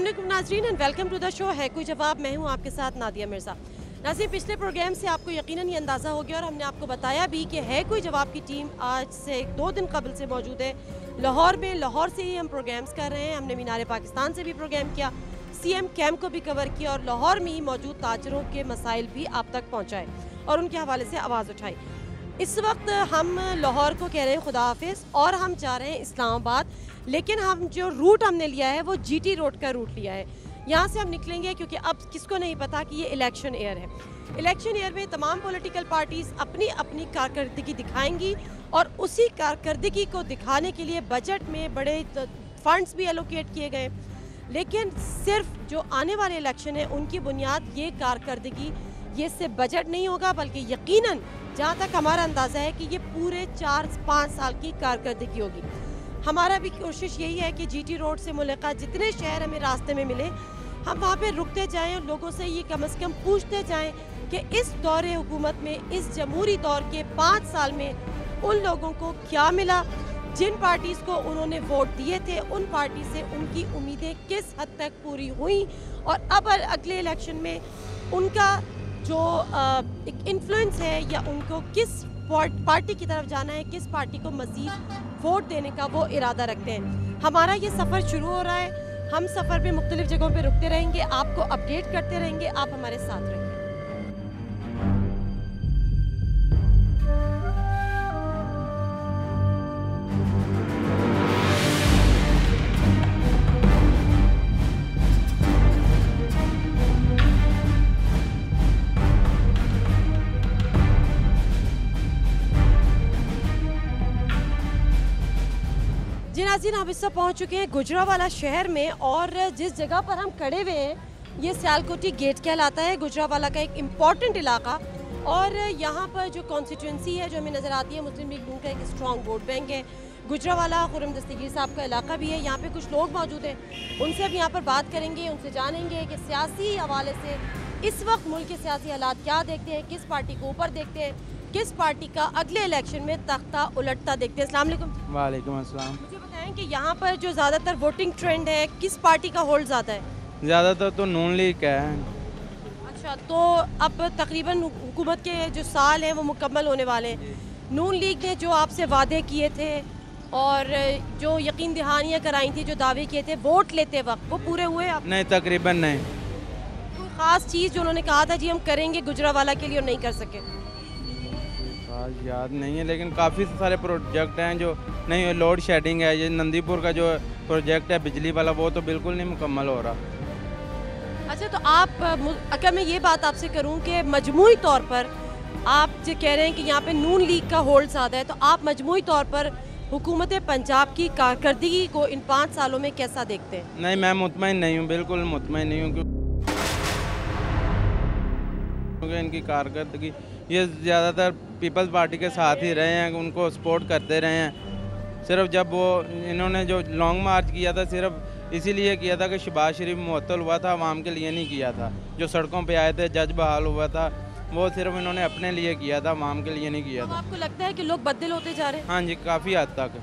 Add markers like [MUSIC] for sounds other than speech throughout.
अल्लाम नाजरीन and welcome to the show है कोई जवाब मैं हूँ आपके साथ नादिया मिर्ज़ा नाजी पिछले प्रोग्राम से आपको यकीनन ये अंदाज़ा हो गया और हमने आपको बताया भी कि है कोई जवाब की टीम आज से दो दिन कबल से मौजूद है लाहौर में लाहौर से ही हम प्रोग्राम्स कर रहे हैं हमने मीनार पाकिस्तान से भी प्रोग्राम किया सी एम कैम्प को भी कवर किया और लाहौर में ही मौजूद ताजरों के मसाइल भी आप तक पहुँचाए और उनके हवाले से आवाज़ उठाई इस वक्त हम लाहौर को कह रहे हैं खुदा हाफिज़ और हम जा रहे हैं इस्लामाबाद लेकिन हम जो रूट हमने लिया है वो जीटी रोड का रूट लिया है यहाँ से हम निकलेंगे क्योंकि अब किसको नहीं पता कि ये इलेक्शन ईयर है इलेक्शन ईयर में तमाम पॉलिटिकल पार्टीज़ अपनी अपनी कारकर्दगी दिखाएंगी और उसी कारकर्दगी को दिखाने के लिए बजट में बड़े फंड्स भी एलोकेट किए गए लेकिन सिर्फ जो आने वाले इलेक्शन हैं उनकी बुनियाद ये कारकर्दगी ये सिर्फ बजट नहीं होगा बल्कि यकीनन जहाँ तक हमारा अंदाज़ा है कि ये पूरे चार पाँच साल की कारकर्दगी होगी हमारा भी कोशिश यही है कि जीटी रोड से मुलाकात जितने शहर हमें रास्ते में मिले हम वहाँ पे रुकते जाएं और लोगों से ये कम से कम पूछते जाएं कि इस दौर हुकूमत में इस जमहूरी दौर के पाँच साल में उन लोगों को क्या मिला जिन पार्टीज़ को उन्होंने वोट दिए थे उन पार्टी से उनकी उम्मीदें किस हद तक पूरी हुई और अब अगले इलेक्शन में उनका जो एक इन्फ्लुएंस है या उनको किस पार्टी की तरफ जाना है किस पार्टी को मज़ीद वोट देने का वो इरादा रखते हैं हमारा ये सफ़र शुरू हो रहा है हम सफ़र पर मुख्तलिफ़ जगहों पर रुकते रहेंगे आपको अपडेट करते रहेंगे आप हमारे साथ रहेंगे नाजिन आप इस पहुँच चुके हैं गुजरावाला शहर में और जिस जगह पर हम खड़े हुए हैं ये सियालकोटी गेट कहलाता है गुजरावाला का एक इम्पॉर्टेंट इलाका और यहाँ पर जो कॉन्स्टिट्यूंसी है जो हमें नज़र आती है मुस्लिम लीग नून का एक स्ट्रॉन्ग वोट बैंक है गुजरावाला खुरम दस्तगीर साहब का इलाका भी है यहाँ पर कुछ लोग मौजूद हैं उनसे अब यहाँ पर बात करेंगे उनसे जानेंगे कि सियासी हवाले से इस वक्त मुल्क के सियासी हालात क्या देखते हैं किस पार्टी को ऊपर देखते हैं किस पार्टी का अगले इलेक्शन में तख्ता उलटता देखते हैं असल वालेकुम हैं कि यहाँ पर जो ज़्यादातर वोटिंग ट्रेंड है किस पार्टी का होल्ड ज़्यादा है ज़्यादातर तो नून लीग का है अच्छा तो अब तकरीबन हुकूमत के जो साल हैं वो मुकम्मल होने वाले हैं नून लीग ने जो आपसे वादे किए थे और जो यकीन दहानियाँ कराई थी जो दावे किए थे वोट लेते वक्त वो पूरे हुए आप नहीं तकरीबन नहीं कोई ख़ास चीज़ जो उन्होंने कहा था जी हम करेंगे गुजरा वाला के लिए और नहीं कर सके आज याद नहीं है लेकिन काफ़ी सारे प्रोजेक्ट हैं जो नहीं लोड शेडिंग है ये नंदीपुर का जो प्रोजेक्ट है बिजली वाला वो तो बिल्कुल नहीं मुकम्मल हो रहा अच्छा तो आप अगर अच्छा, मैं ये बात आपसे करूं कि मजमू तौर पर आप जो कह रहे हैं कि यहाँ पे नून लीग का होल्ड ज़्यादा है तो आप मजमू तौर पर हुकूमत पंजाब की कारकर्दगी को इन पाँच सालों में कैसा देखते हैं नहीं मैं मुतमिन नहीं हूँ बिल्कुल मुतमिन नहीं हूँ क्योंकि इनकी कारकर्दगी ये ज़्यादातर पीपल्स पार्टी के साथ ही रहे हैं उनको सपोर्ट करते रहे हैं सिर्फ जब वो इन्होंने जो लॉन्ग मार्च किया था सिर्फ इसीलिए किया था कि शबाज शरीफ मअतल हुआ था आवाम के लिए नहीं किया था जो सड़कों पे आए थे जज बहाल हुआ था वो सिर्फ इन्होंने अपने लिए किया था आवाम के लिए नहीं किया तो था आपको लगता है कि लोग बदल होते जा रहे हैं हाँ जी काफ़ी हद तक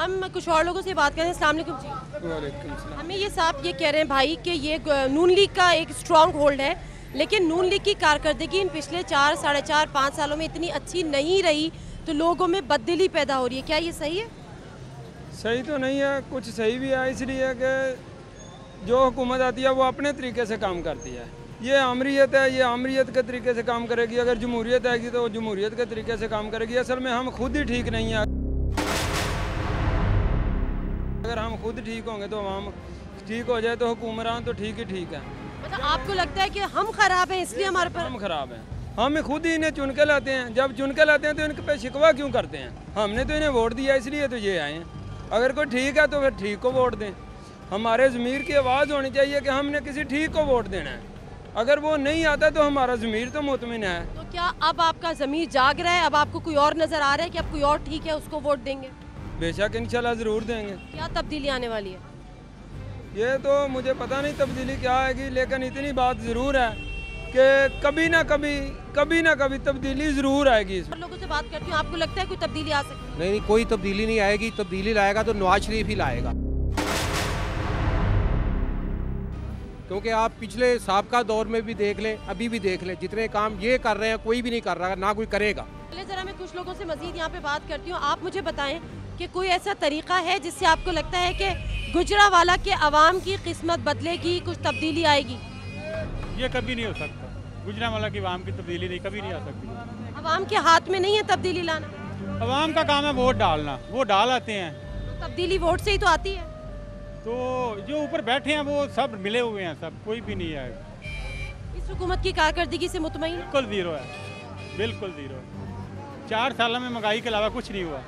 हम कुछ और लोगों से बात कर रहे हैं हमें ये साहब ये कह रहे हैं भाई कि ये नून लीग का एक स्ट्रॉन्ग होल्ड है लेकिन नून लीग की कारकर्दगी इन पिछले चार साढ़े चार पाँच सालों में इतनी अच्छी नहीं रही तो लोगों में बदली पैदा हो रही है क्या ये सही है सही तो नहीं है कुछ सही भी है इसलिए कि जो हुकूमत आती है वो अपने तरीके से काम करती है ये अमरीत है ये अमरीत के तरीके से काम करेगी अगर जमहूरियत आएगी तो वो जमहूरीत के तरीके से काम करेगी असल में हम खुद ही ठीक नहीं है अगर हम खुद ठीक होंगे तो हम ठीक हो जाए तो हुक्मरान तो ठीक ही ठीक है मतलब आपको लगता है कि हम खराब हैं इसलिए हमारे पर हम खराब हैं हम खुद ही इन्हें चुनके लाते हैं जब चुनके लाते हैं तो इनके पे शिकवा क्यों करते हैं हमने तो इन्हें वोट दिया इसलिए तो ये आए हैं अगर कोई ठीक है तो फिर ठीक को वोट दें हमारे ज़मीर की आवाज़ होनी चाहिए कि हमने किसी ठीक को वोट देना है अगर वो नहीं आता तो हमारा ज़मीर तो मुतमिन है तो क्या अब आपका ज़मीर जाग रहा है अब आपको कोई और नज़र आ रहा है कि अब कोई और ठीक है उसको वोट देंगे बेशक इंशाल्लाह ज़रूर देंगे क्या तब्दीली आने वाली है ये तो मुझे पता नहीं तब्दीली क्या आएगी लेकिन इतनी बात ज़रूर है कि कभी ना कभी कभी ना कभी तब्दीली ज़रूर आएगी इसमें लोगों से बात करती हूँ आपको लगता है कोई तब्दीली आ सकती नहीं नहीं कोई तब्दीली नहीं आएगी तब्दीली लाएगा तो नवाज शरीफ ही लाएगा क्योंकि आप पिछले सबका दौर में भी देख लें अभी भी देख लें जितने काम ये कर रहे हैं कोई भी नहीं कर रहा ना कोई करेगा पहले जरा मैं कुछ लोगों से मजीद यहाँ पे बात करती हूँ आप मुझे बताएं कि कोई ऐसा तरीका है जिससे आपको लगता है कि गुजरा वाला के आवाम की किस्मत बदलेगी कुछ तब्दीली आएगी ये कभी नहीं हो सकता गुजरा वाला की आवाम की तब्दीली नहीं कभी नहीं आ सकती आवाम के हाथ में नहीं है तब्दीली लाना आवाम का काम है वोट डालना वो डाल आते हैं तो तब्दीली वोट से ही तो आती है तो जो ऊपर बैठे हैं वो सब मिले हुए हैं सब कोई भी नहीं है इस हुकूमत की कारकर्दगी से मुतम बिल्कुल जीरो है बिल्कुल जीरो चार साल में महंगाई के अलावा कुछ नहीं हुआ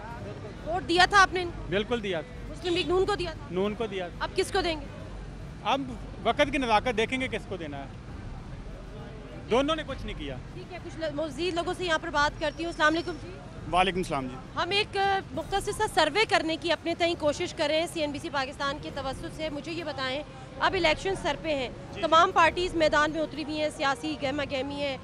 वोट दिया था आपने बिल्कुल दिया था मुस्लिम लीग नून को दिया था नून को दिया अब किसको देंगे अब वक्त की नज़ाकत देखेंगे किसको देना है दोनों ने कुछ नहीं किया ठीक है कुछ मजीद लोगों से यहाँ पर बात करती हूँ अलैक्म जी वालेकुम सलाम जी हम एक मुख्तर सा सर्वे करने की अपने तय कोशिश कर रहे हैं सीएनबीसी पाकिस्तान के तवसत से मुझे ये बताएं अब इलेक्शन सर पे हैं तमाम पार्टीज मैदान में उतरी हुई हैं सियासी गहमा गहमी है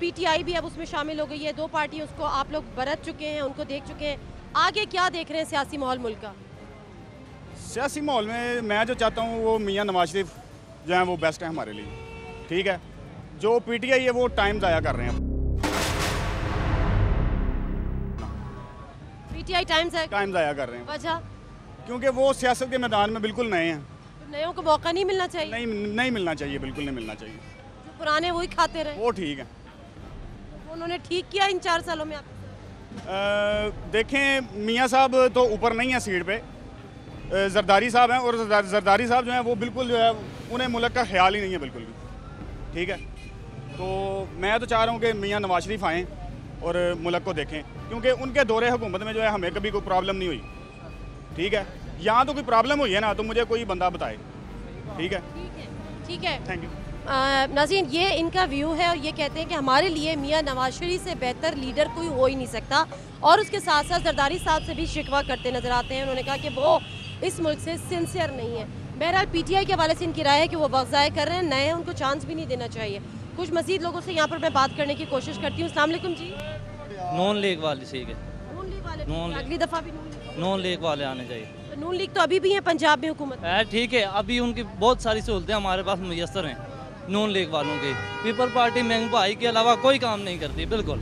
पीटीआई भी अब उसमें शामिल हो गई है दो पार्टी उसको आप लोग बरत चुके हैं उनको देख चुके हैं आगे क्या देख रहे हैं सियासी माहौल मुल्क का सियासी माहौल में मैं जो चाहता हूँ वो मियाँ नवाज शरीफ जो है वो बेस्ट है हमारे लिए ठीक है जो आई है वो टाइम ज़ाया कर रहे हैं पीटीआई टाइम्स है टाइम ज़ाया कर रहे हैं अच्छा क्योंकि वो सियासत के मैदान में बिल्कुल नए हैं तो नयों को मौका नहीं मिलना चाहिए नहीं नहीं मिलना चाहिए बिल्कुल नहीं मिलना चाहिए जो पुराने वही खाते रहे वो ठीक है तो उन्होंने ठीक किया इन चार सालों में आप देखें मियाँ साहब तो ऊपर नहीं है सीट पे जरदारी साहब हैं और जरदारी साहब जो हैं वो बिल्कुल जो है उन्हें मुल्क का ख्याल ही नहीं है बिल्कुल भी ठीक है तो मैं तो चाह रहा हूँ कि मियाँ नवाज शरीफ आएँ और मुल्क को देखें क्योंकि उनके दौरे हुकूमत में जो है हमें कभी कोई प्रॉब्लम नहीं हुई ठीक है यहाँ तो कोई प्रॉब्लम हुई है ना तो मुझे कोई बंदा बताए ठीक है ठीक है थैंक यू नाजीन ये इनका व्यू है और ये कहते हैं कि हमारे लिए मियाँ नवाज शरीफ से बेहतर लीडर कोई हो ही नहीं सकता और उसके साथ साथ जरदारी साहब से भी शिकवा करते नजर आते हैं उन्होंने कहा कि वो इस मुल्क से सिंसियर नहीं है बहरहाल पीटीआई के हवाले से इनकी राय है कि वो वक्त कर रहे हैं नए उनको चांस भी नहीं देना चाहिए कुछ मजीद लोगों से यहाँ पर मैं बात करने की कोशिश करती हूँ अलैक्म जी नॉन लीग वाले से नॉन अगली दफ़ा भी नॉन लीग वाले आने चाहिए तो नून लीग तो अभी भी है पंजाब में हुकूमत है ठीक है अभी उनकी बहुत सारी सहूलतें हमारे पास मैसर हैं नून लीग वालों के पीपल पार्टी मैंग भाई के अलावा कोई काम नहीं करती बिल्कुल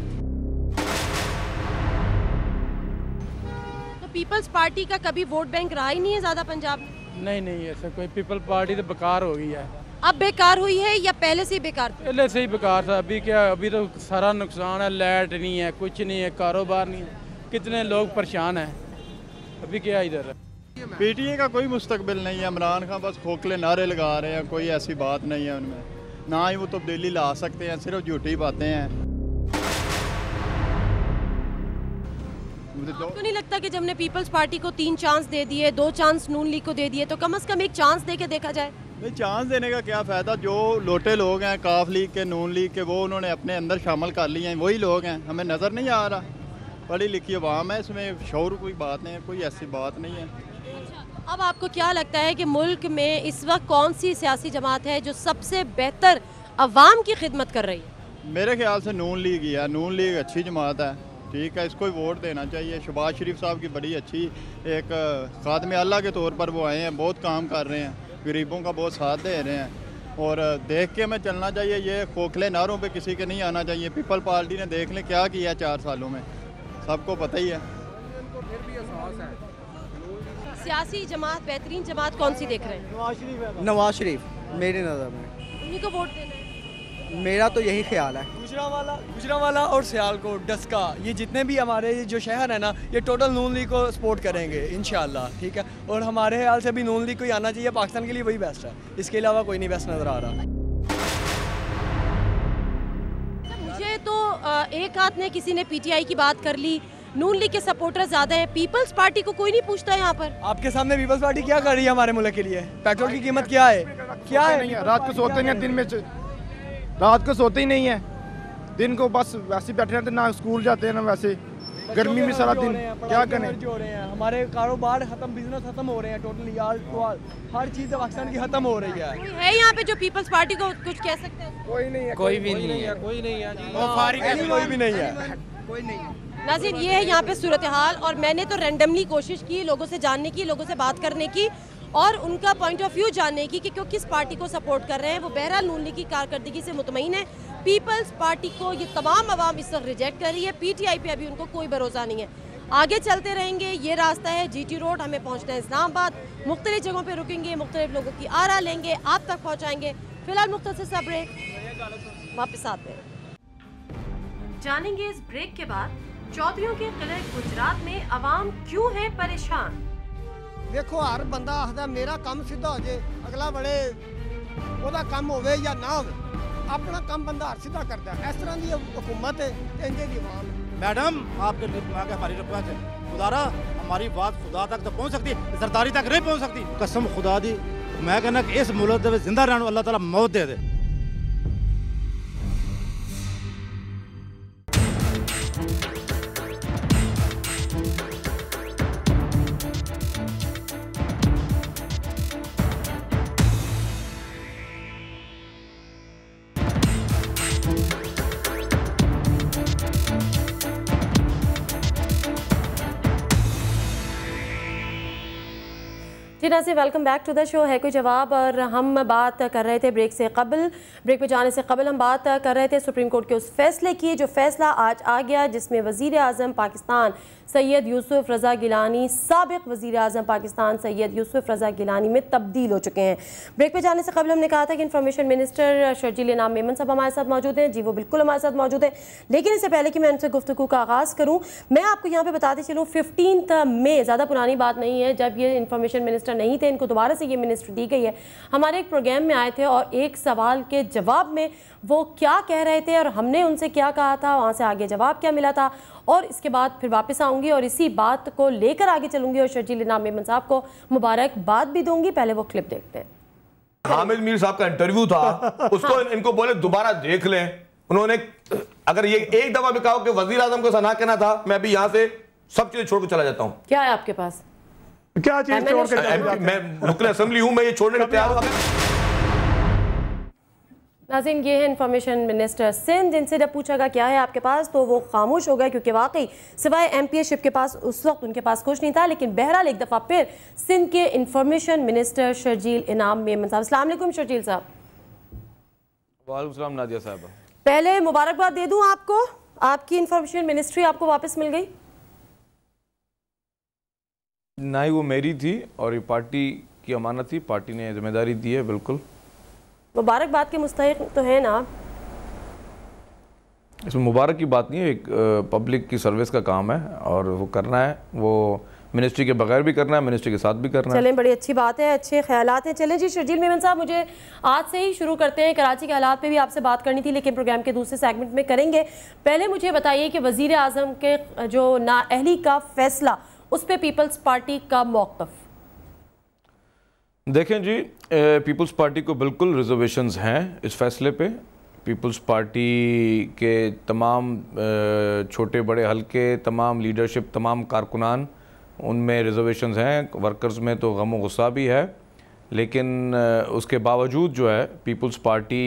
तो पीपल्स पार्टी का कभी वोट बैंक रहा ही नहीं है ज़्यादा पंजाब में नहीं नहीं ऐसा कोई पीपल पार्टी तो बेकार हो गई है अब बेकार हुई है या पहले से ही बेकार पहले से ही बेकार था अभी क्या अभी तो सारा नुकसान है लाइट नहीं है कुछ नहीं है कारोबार नहीं है कितने लोग परेशान हैं अभी क्या इधर है पीटीए का कोई मुस्तबिल नहीं है इमरान खान बस खोखले नारे लगा रहे हैं कोई ऐसी बात नहीं है उनमें ना ही वो तब्दीली तो ला सकते हैं सिर्फ झूठी बातें हैं क्यों नहीं लगता कि जब ने पीपल्स पार्टी को तीन चांस दे दिए दो चांस नून लीग को दे दिए तो कम अज कम एक चांस दे के देखा जाए नहीं चांस देने का क्या फ़ायदा जो लोटे लोग हैं काफ लीग के नून लीग के वो उन्होंने अपने अंदर शामिल कर लिए हैं वही लोग हैं हमें नज़र नहीं आ रहा पढ़ी लिखी अवाम है इसमें शोर कोई बात नहीं है कोई ऐसी बात नहीं है अच्छा, अब आपको क्या लगता है कि मुल्क में इस वक्त कौन सी सियासी जमात है जो सबसे बेहतर अवाम की खिदमत कर रही है मेरे ख्याल से नून लीग ही है नून लीग अच्छी जमात है ठीक है इसको ही वोट देना चाहिए शबाज शरीफ साहब की बड़ी अच्छी एक खादम अल्लाह के तौर पर वो आए हैं बहुत काम कर रहे हैं गरीबों का बहुत साथ दे रहे हैं और देख के हमें चलना चाहिए ये खोखले नारों पे किसी के नहीं आना चाहिए पीपल पार्टी ने देख लें क्या किया चार सालों में सबको पता ही है सियासी जमात बेहतरीन जमात कौन सी देख रहे हैं नवाज शरीफ नवाज शरीफ मेरे नज़र में उन्हीं को वोट देना मेरा तो यही ख्याल है गुजरावाला गुजरावाला और सियालकोट डस्का ये जितने भी हमारे जो शहर है ना ये टोटल नून लीग को सपोर्ट करेंगे इन ठीक है और हमारे ख्याल से भी नून लीग को ही आना चाहिए पाकिस्तान के लिए वही बेस्ट है इसके अलावा कोई नहीं बेस्ट नज़र आ रहा अच्छा, मुझे तो एक हाथ में किसी ने पीटीआई की बात कर ली नून लीग के सपोर्टर ज्यादा है पीपल्स पार्टी को कोई नहीं पूछता यहाँ पर आपके सामने पीपल्स पार्टी क्या कर रही है हमारे मुल्क के लिए पेट्रोल की कीमत क्या है क्या है रात को सोते नहीं दिन में रात को सोते ही नहीं है दिन को बस वैसे बैठे रहते ना स्कूल जाते हैं ना वैसे गर्मी में सारा दिन क्या करें हो रहे हैं हमारे कारोबार खत्म बिजनेस खत्म हो रहे हैं टोटली यार तो हर चीज पाकिस्तान की खत्म हो रही है है यहाँ पे जो पीपल्स पार्टी को कुछ कह सकते हैं कोई नहीं है कोई भी नहीं है कोई नहीं है कोई भी नहीं है कोई नहीं है नाजिन ये है यहाँ पे सूरत हाल और मैंने तो रेंडमली कोशिश की लोगों से जानने की लोगों से बात करने की और उनका पॉइंट ऑफ व्यू जानने की कि क्यों किस पार्टी को सपोर्ट कर रहे हैं वो बहरहाल नून लीग की कारकर्दगी से मुतमिन है पीपल्स पार्टी को ये तमाम आवाम इस वक्त रिजेक्ट कर रही है पीटीआई पे अभी उनको कोई भरोसा नहीं है आगे चलते रहेंगे ये रास्ता है जीटी रोड हमें पहुंचना है इस्लामाबाद मुख्तलि जगहों पर रुकेंगे मुख्तलिफ लोगों की आरा लेंगे आप तक पहुँचाएंगे फिलहाल मुख्तर सा ब्रेक वापस आते हैं जानेंगे इस ब्रेक के बाद चौधरी के कलर गुजरात में आवाम क्यों है परेशान ਵੇਖੋ ਹਰ ਬੰਦਾ ਆਖਦਾ ਮੇਰਾ ਕੰਮ ਸਿੱਧਾ ਹੋ ਜੇ ਅਗਲਾ ਬੜੇ ਉਹਦਾ ਕੰਮ ਹੋਵੇ ਜਾਂ ਨਾ ਹੋਵੇ ਆਪਣਾ ਕੰਮ ਬੰਦਾ ਹਰ ਸਿੱਧਾ ਕਰਦਾ ਇਸ ਤਰ੍ਹਾਂ ਦੀ ਹਕੂਮਤ ਹੈ ਇੰਜੇ ਦੀ ਆਵਾਮ ਮੈਡਮ ਆਪਕੇ ਦਿਮਾਗ ਹਮਾਰੀ ਰੁਕਵਾ ਚ ਖੁਦਾਰਾ ਹਮਾਰੀ ਬਾਤ ਖੁਦਾ ਤੱਕ ਤਾਂ ਪਹੁੰਚ ਸਕਦੀ ਜ਼ਰਦਾਰੀ ਤੱਕ ਨਹੀਂ ਪਹੁੰਚ ਸਕਦੀ ਕਸਮ ਖੁਦਾ ਦੀ ਮੈਂ ਕਹਿੰਦਾ ਕਿ ਇਸ ਮੁਲਕ ਦੇ ਵਿੱਚ ਜ਼ਿੰਦਾ ਰਹਿਣ ਨੂੰ ਅੱਲਾਹ ਤਾਲਾ ਮੌਤ ਦੇ ਦੇ जी नाजी welcome back to the show है कोई जवाब और हम बात कर रहे थे ब्रेक से कबल ब्रेक में जाने से कबल हम बात कर रहे थे सुप्रीम कोर्ट के उस फैसले की जो फैसला आज आ गया जिसमें वज़ी अजम पाकिस्तान सैयद यूसुफ रज़ा गिलानी सबक वज़ी अजम पाकिस्तान सैयद यूसुफ रज़ा गिलानी में तब्दील हो चुके हैं ब्रेक पर जाने से कबल हमने कहा था कि इन्फॉर्मेशन मिनिस्टर शर्जील नाम मेमन साहब हमारे साथ मौजूद हैं जी वो बिल्कुल हमारे साथ मौजूद हैं लेकिन इससे पहले कि मैं उनसे गुफ्तु का आगाज़ करूँ मैं आपको यहाँ पर बताते चलूँ फिफ्टीन मे ज़्यादा पुरानी बात नहीं है जब ये इन्फॉर्मेशन मिनिस्टर नहीं थे इनको दोबारा से ये मिनिस्टर दी गई है हमारे एक प्रोग्राम में आए थे और एक सवाल के जवाब में वो क्या कह रहे थे और हमने उनसे क्या कहा था वहाँ से आगे जवाब क्या मिला था और इसके बाद फिर वापस आऊँगी और इसी बात को लेकर आगे चलूंगी और शर्जील इनाम मेमन साहब को मुबारकबाद भी दूंगी पहले वो क्लिप देखते हैं हामिद मीर साहब का इंटरव्यू था [LAUGHS] उसको हाँ। इनको बोले दोबारा देख लें उन्होंने अगर ये एक दफा भी कहा कि वजीर आजम को सना कहना था मैं अभी यहाँ से सब चीजें छोड़कर चला जाता हूँ क्या है आपके पास क्या चीज छोड़कर मैं रुकने असेंबली हूँ मैं ये छोड़ने का तैयार हूँ नाजिन ये है इन्फॉर्मेशन मिनिस्टर सिंध जिनसे जब पूछा गया क्या है आपके पास तो वो खामोश हो गए क्योंकि वाकई सिवाय एम पी शिप के पास उस वक्त उनके पास कुछ नहीं था लेकिन बहरहाल एक दफ़ा फिर सिंध के इन्फॉर्मेशन मिनिस्टर शर्जील इनाम मेमन साहब अलैक्म शर्जील साहब वालेकाम नादिया साहब पहले मुबारकबाद दे दूँ आपको आपकी इन्फॉर्मेशन मिनिस्ट्री आपको वापस मिल गई ना ही वो मेरी थी और ये पार्टी की अमानत थी पार्टी ने जिम्मेदारी दी है बिल्कुल मुबारकबाद के मुस्तक तो है ना इसमें मुबारक की बात नहीं है एक पब्लिक की सर्विस का काम है और वो करना है वो मिनिस्ट्री के बगैर भी करना है मिनिस्ट्री के साथ भी करना है चलें बड़ी अच्छी बात है अच्छे ख्याल हैं चलें जी शर्जील मेमन साहब मुझे आज से ही शुरू करते हैं कराची के हालात पे भी आपसे बात करनी थी लेकिन प्रोग्राम के दूसरे सेगमेंट में करेंगे पहले मुझे बताइए कि वज़ी अजम के जो नाअहली का फैसला उस पर पीपल्स पार्टी का मौकफ़ देखें जी पीपल्स पार्टी को बिल्कुल रिजर्वेशंस हैं इस फैसले पे पीपल्स पार्टी के तमाम छोटे बड़े हल्के तमाम लीडरशिप तमाम कारकुनान उनमें रिजर्वेशंस हैं वर्कर्स में तो गम गुस्सा भी है लेकिन उसके बावजूद जो है पीपल्स पार्टी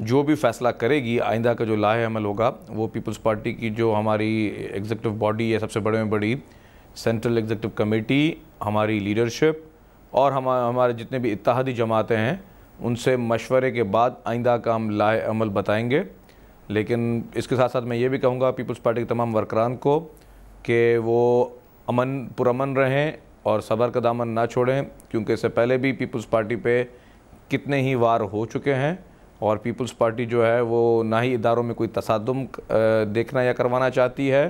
जो भी फैसला करेगी आइंदा का जो लाहे अमल होगा वो पीपल्स पार्टी की जो हमारी एग्जीक्यूटिव बॉडी है सबसे बड़े में बड़ी सेंट्रल एग्जीक्यूटिव कमेटी हमारी लीडरशिप और हम हमारे जितने भी इतिहादी जमातें हैं उनसे मशवरे के बाद आइंदा का हम लाए अमल बताएंगे लेकिन इसके साथ साथ मैं ये भी कहूँगा पीपल्स पार्टी के तमाम वर्करान को कि वो अमन पुरमन रहें और सबर का दामन ना छोड़ें क्योंकि इससे पहले भी पीपल्स पार्टी पे कितने ही वार हो चुके हैं और पीपल्स पार्टी जो है वो ना ही इदारों में कोई तसादम देखना या करवाना चाहती है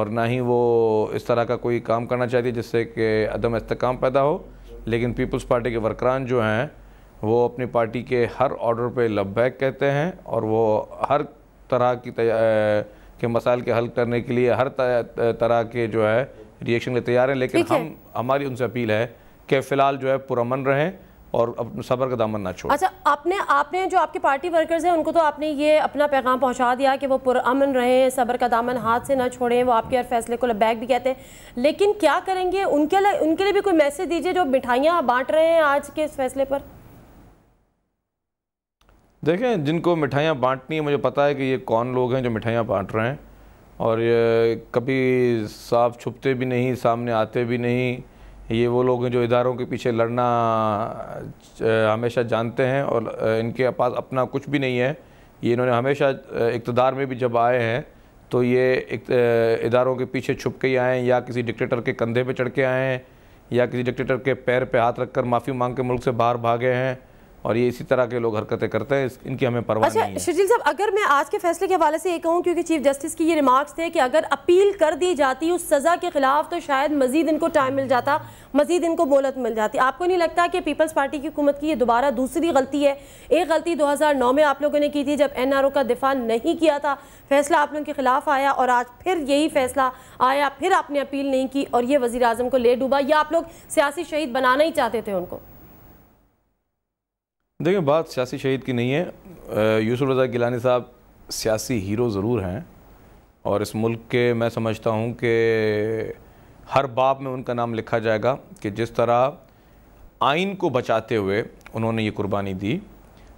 और ना ही वो इस तरह का कोई काम करना चाहती है जिससे कि अदम इसकाम पैदा हो लेकिन पीपल्स पार्टी के वर्करान जो हैं वो अपनी पार्टी के हर ऑर्डर पे लबैक कहते हैं और वो हर तरह की के मसाइल के हल करने के लिए हर तरह के जो है रिएक्शन के तैयार हैं लेकिन हम हमारी उनसे अपील है कि फ़िलहाल जो है पुरमन रहें और सबर का दामन ना छोड़ अच्छा आपने आपने जो आपके पार्टी वर्कर्स हैं उनको तो आपने ये अपना पैगाम पहुंचा दिया कि वो पुरान रहें सबर का दामन हाथ से ना छोड़ें वो आपके हर फैसले को लबैक भी कहते हैं लेकिन क्या करेंगे उनके लिए उनके लिए भी कोई मैसेज दीजिए जो मिठाइयाँ बांट रहे हैं आज के इस फैसले पर देखें जिनको मिठाइयाँ बांटनी है मुझे पता है कि ये कौन लोग हैं जो मिठाइयाँ बांट रहे हैं और ये कभी साफ छुपते भी नहीं सामने आते भी नहीं ये वो लोग हैं जो इदारों के पीछे लड़ना हमेशा जानते हैं और इनके पास अपना कुछ भी नहीं है ये इन्होंने हमेशा इकतदार में भी जब आए हैं तो ये इदारों के पीछे छुप के आए हैं या किसी डिक्टेटर के कंधे पे चढ़ के आए हैं या किसी डिक्टेटर के पैर पे हाथ रखकर माफ़ी मांग के मुल्क से बाहर भागे हैं और ये इसी तरह के लोग हरकतें करते हैं इनकी हमें परवाह अच्छा, नहीं है शर्जील साहब अगर मैं आज के फैसले के हवाले से ये कहूँ क्योंकि चीफ जस्टिस की ये रिमार्क्स थे कि अगर अपील कर दी जाती उस सज़ा के खिलाफ तो शायद मजीद इनको टाइम मिल जाता मजीद इनको मोलत मिल जाती आपको नहीं लगता कि पीपल्स पार्टी की हुकूमत की ये दोबारा दूसरी गलती है एक गलती दो हज़ार नौ में आप लोगों ने की थी जब एन आर ओ का दिफा नहीं किया था फैसला आप लोगों के खिलाफ आया और आज फिर यही फैसला आया फिर आपने अपील नहीं की और ये वजी को ले डूबा या आप लोग सियासी शहीद बनाना ही चाहते थे उनको देखिए बात सियासी शहीद की नहीं है यूसुफ रज़ा गिलानी साहब सियासी हीरो ज़रूर हैं और इस मुल्क के मैं समझता हूँ कि हर बाप में उनका नाम लिखा जाएगा कि जिस तरह आइन को बचाते हुए उन्होंने ये कुर्बानी दी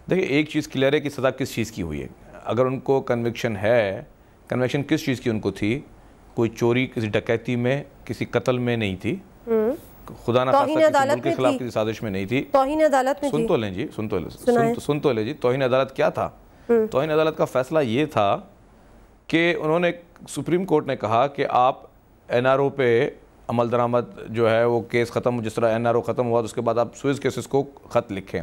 देखिए एक चीज़ क्लियर है कि सज़ा किस चीज़ की हुई है अगर उनको कन्विक्शन है कन्विक्शन किस चीज़ की उनको थी कोई चोरी किसी डकैती में किसी कत्ल में नहीं थी खुदा ना खास्ता अदालत के खिलाफ किसी साजिश में नहीं थी तोहन अदालत में सुन तो लें जी सुन तो ले सुन, तो ले जी तोहन अदालत क्या था हम्म। तोहन अदालत का फैसला ये था कि उन्होंने सुप्रीम कोर्ट ने कहा कि आप एन आर ओ पे अमल दरामद जो है वो केस ख़त्म जिस तरह एन आर ओ ख़त्म हुआ तो उसके बाद आप स्विस केसेस को ख़त लिखें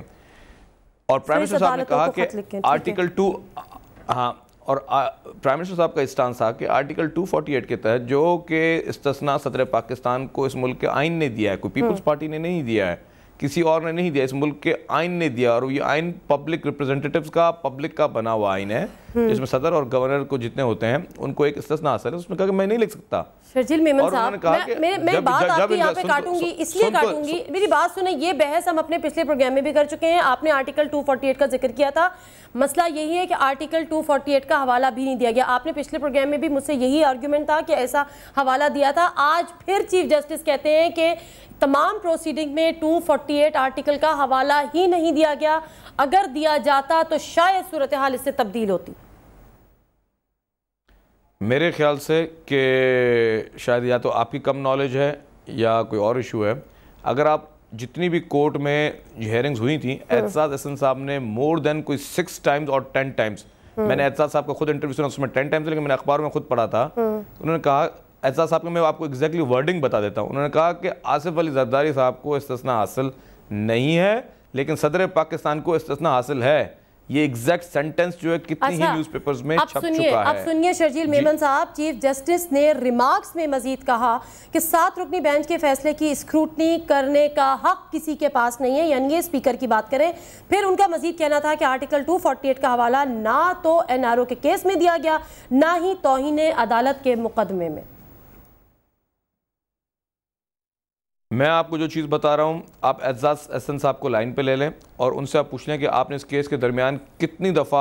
और प्राइम मिनिस्टर साहब ने कहा कि आर्टिकल टू हाँ और प्राइम मिनिस्टर साहब का स्टांस था कि आर्टिकल 248 के तहत जो कि इस्तना सदर पाकिस्तान को इस मुल्क के आइन ने दिया है कोई पीपल्स हम्म। पार्टी ने नहीं दिया है किसी और ने नहीं दिया इस मुल्क के आइन ने दिया और ये आइन पब्लिक रिप्रेजेंटेटिव्स का पब्लिक का बना हुआ आइन है हम्म। जिसमें सदर और गवर्नर को जितने होते हैं उनको एक इस्तना असर है उसने कहा कि मैं नहीं लिख सकता मेमन साहब मैं, मैं, बात यहाँ पे काटूंगी इसलिए तो- काटूंगी मेरी बात सुने ये बहस हम अपने पिछले प्रोग्राम में भी कर चुके हैं आपने आर्टिकल 248 का जिक्र किया था मसला यही है कि आर्टिकल 248 का हवाला भी नहीं दिया गया आपने पिछले प्रोग्राम में भी मुझसे यही आर्ग्यूमेंट था कि ऐसा हवाला दिया था आज फिर चीफ जस्टिस कहते हैं कि तमाम प्रोसीडिंग में 248 आर्टिकल का हवाला ही नहीं दिया गया अगर दिया जाता तो शायद सूरत हाल इससे तब्दील होती मेरे ख्याल से कि शायद या तो आपकी कम नॉलेज है या कोई और इशू है अगर आप जितनी भी कोर्ट में हेयरिंग्स हुई थी हम्म। एहसास एहसन साहब ने मोर देन कोई सिक्स टाइम्स और टेन टाइम्स हम्म। मैंने एहसास साहब का खुद इंटरव्यू सुना उसमें टेन टाइम्स लेकिन मैंने अखबार में खुद पढ़ा था हम्म। उन्होंने कहा एहसास साहब के मैं आपको एग्जैक्टली वर्डिंग बता देता हूँ उन्होंने कहा कि आसिफ अली जरदारी साहब को इस हासिल नहीं है लेकिन सदर पाकिस्तान को इस हासिल है ये एग्जैक्ट सेंटेंस जो है कितनी अच्छा, ही न्यूज़पेपर्स में छप चुका है अब सुनिए शर्जील मेमन साहब चीफ जस्टिस ने रिमार्क्स में मजीद कहा कि सात रुकनी बेंच के फैसले की स्क्रूटनी करने का हक किसी के पास नहीं है यानी ये स्पीकर की बात करें फिर उनका मजीद कहना था कि आर्टिकल 248 का हवाला ना तो एन के केस में दिया गया ना ही तोहिन अदालत के मुकदमे में मैं आपको जो चीज़ बता रहा हूँ आप एजाज एसन साहब को लाइन पे ले लें और उनसे आप पूछ लें कि आपने इस केस के दरमियान कितनी दफ़ा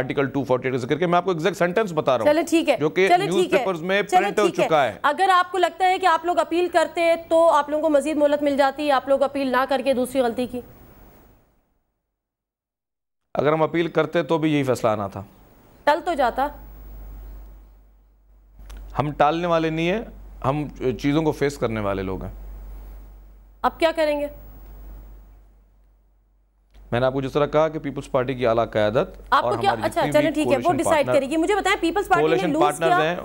आर्टिकल 248 फोर्टी का जिक्र किया मैं आपको एग्जैक्ट सेंटेंस बता रहा हूँ ठीक है जो कि न्यूज़पेपर्स में प्रिंट हो चुका है अगर आपको लगता है कि आप लोग अपील करते तो आप लोगों को मजीद मोहलत मिल जाती आप लोग अपील ना करके दूसरी गलती की अगर हम अपील करते तो भी यही फैसला आना था टल तो जाता हम टालने वाले नहीं है हम चीज़ों को फेस करने वाले लोग हैं अब क्या करेंगे मैंने आपको जिस तरह कहा कि पीपल्स पार्टी की आला क्यादत आपको क्या अच्छा चलिए ठीक है वो डिसाइड करेगी मुझे बताएं पीपल्स पार्टी ने लूज किया